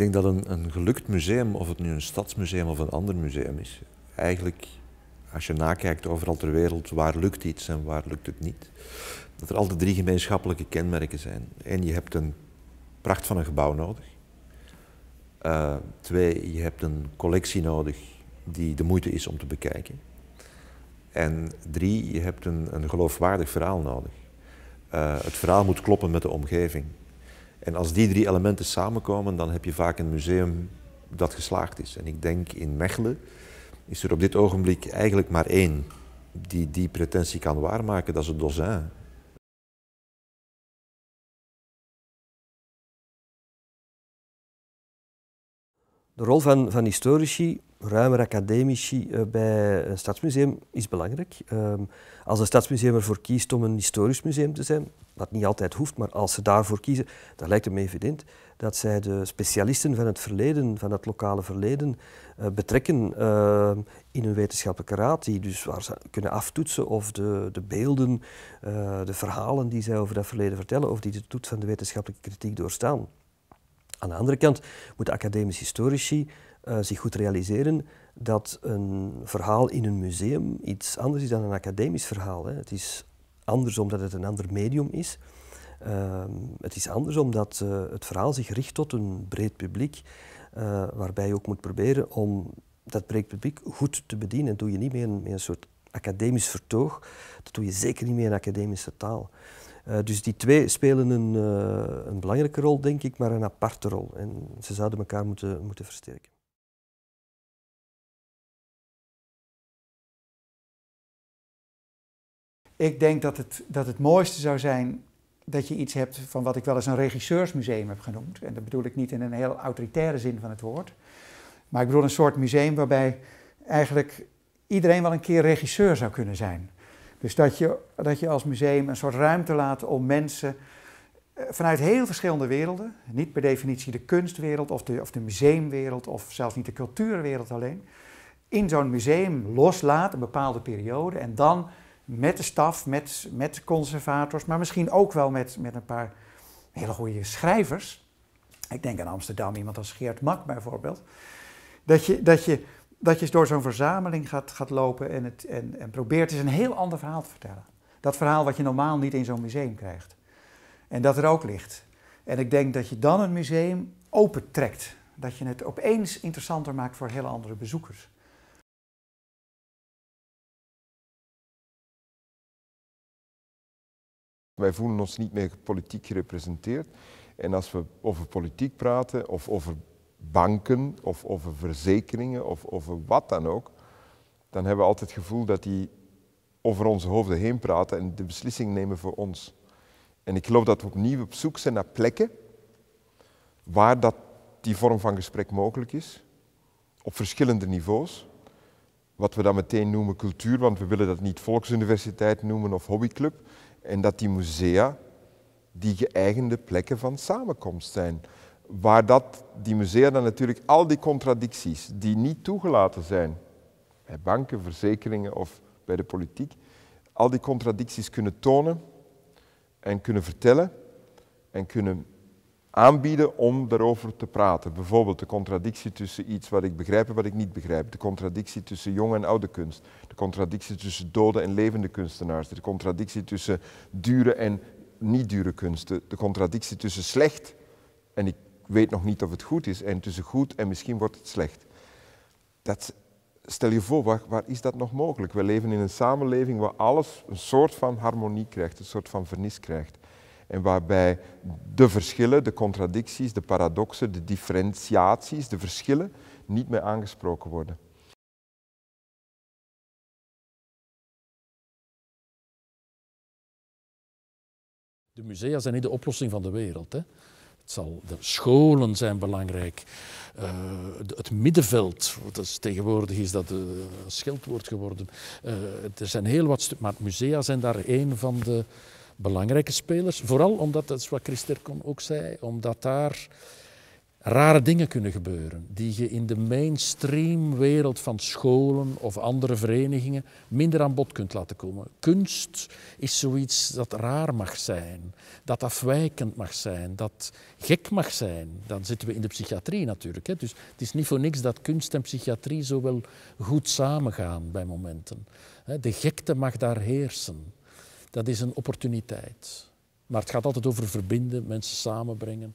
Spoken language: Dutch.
Ik denk dat een, een gelukt museum, of het nu een stadsmuseum of een ander museum is, eigenlijk als je nakijkt overal ter wereld, waar lukt iets en waar lukt het niet, dat er altijd drie gemeenschappelijke kenmerken zijn. Eén, je hebt een pracht van een gebouw nodig. Eh, twee, je hebt een collectie nodig die de moeite is om te bekijken. En drie, je hebt een, een geloofwaardig verhaal nodig. Eh, het verhaal moet kloppen met de omgeving. En als die drie elementen samenkomen, dan heb je vaak een museum dat geslaagd is. En ik denk in Mechelen is er op dit ogenblik eigenlijk maar één die die pretentie kan waarmaken, dat is het Dozijn. De rol van, van historici ruimer academici eh, bij een stadsmuseum is belangrijk. Ehm, als een stadsmuseum ervoor kiest om een historisch museum te zijn, wat niet altijd hoeft, maar als ze daarvoor kiezen, dan lijkt het me evident dat zij de specialisten van het verleden, van het lokale verleden, eh, betrekken ehm, in hun wetenschappelijke raad, die dus waar ze kunnen aftoetsen of de, de beelden, eh, de verhalen die zij over dat verleden vertellen, of die de toets van de wetenschappelijke kritiek doorstaan. Aan de andere kant moeten academisch historici eh, zich goed realiseren dat een verhaal in een museum iets anders is dan een academisch verhaal. Hè. Het is anders omdat het een ander medium is. Ehm, het is anders omdat eh, het verhaal zich richt tot een breed publiek, eh, waarbij je ook moet proberen om dat breed publiek goed te bedienen. Dat doe je niet meer met een soort academisch vertoog, dat doe je zeker niet meer in academische taal. dus die twee spelen een, een belangrijke rol, denk ik, maar een aparte rol. En ze zouden elkaar moeten, moeten versterken. Ik denk dat het, dat het mooiste zou zijn dat je iets hebt van wat ik wel eens een regisseursmuseum heb genoemd. En dat bedoel ik niet in een heel autoritaire zin van het woord. Maar ik bedoel een soort museum waarbij eigenlijk iedereen wel een keer regisseur zou kunnen zijn. Dus dat je, dat je als museum een soort ruimte laat om mensen eh, vanuit heel verschillende werelden, niet per definitie de kunstwereld of de, of de museumwereld of zelfs niet de cultuurwereld alleen, in zo'n museum loslaat een bepaalde periode en dan met de staf, met, met conservators, maar misschien ook wel met, met een paar hele goede schrijvers. Ik denk aan Amsterdam, iemand als Geert Mak bijvoorbeeld. Dat je, dat je, dat je door zo'n verzameling gaat, gaat lopen en, het, en, en probeert eens een heel ander verhaal te vertellen. Dat verhaal wat je normaal niet in zo'n museum krijgt. En dat er ook ligt. En ik denk dat je dan een museum opentrekt. Dat je het opeens interessanter maakt voor hele andere bezoekers. Wij voelen ons niet meer politiek gerepresenteerd. En als we over politiek praten, of over banken, of over verzekeringen, of over wat dan ook, dan hebben we altijd het gevoel dat die over onze hoofden heen praten en de beslissing nemen voor ons. En ik geloof dat we opnieuw op zoek zijn naar plekken waar dat die vorm van gesprek mogelijk is, op verschillende niveaus. Wat we dan meteen noemen cultuur, want we willen dat niet volksuniversiteit noemen of hobbyclub. En dat die musea die geëigende plekken van samenkomst zijn. Waar dat, die musea dan natuurlijk al die contradicties die niet toegelaten zijn, bij banken, verzekeringen of bij de politiek, al die contradicties kunnen tonen en kunnen vertellen en kunnen aanbieden om daarover te praten. Bijvoorbeeld de contradictie tussen iets wat ik begrijp en wat ik niet begrijp. De contradictie tussen jonge en oude kunst. De contradictie tussen dode en levende kunstenaars. De contradictie tussen dure en niet dure kunsten. De contradictie tussen slecht en ik weet nog niet of het goed is. En tussen goed en misschien wordt het slecht. Dat, stel je voor, waar, waar is dat nog mogelijk? We leven in een samenleving waar alles een soort van harmonie krijgt, een soort van vernis krijgt en waarbij de verschillen, de contradicties, de paradoxen, de differentiaties, de verschillen niet meer aangesproken worden. De musea zijn niet de oplossing van de wereld. Hè? Het zal, de scholen zijn belangrijk. Eh, het middenveld, is, tegenwoordig is dat eh, een schildwoord geworden. Eh, er zijn heel wat, maar musea zijn daar een van de belangrijke spelers. Vooral omdat, dat is wat Chris ook zei, omdat daar rare dingen kunnen gebeuren. Die je in de mainstream wereld van scholen of andere verenigingen minder aan bod kunt laten komen. Kunst is zoiets dat raar mag zijn, dat afwijkend mag zijn, dat gek mag zijn. Dan zitten we in de psychiatrie natuurlijk. Hè. Dus het is niet voor niks dat kunst en psychiatrie zo wel goed samengaan bij momenten. De gekte mag daar heersen dat is een opportuniteit. Maar het gaat altijd over verbinden, mensen samenbrengen.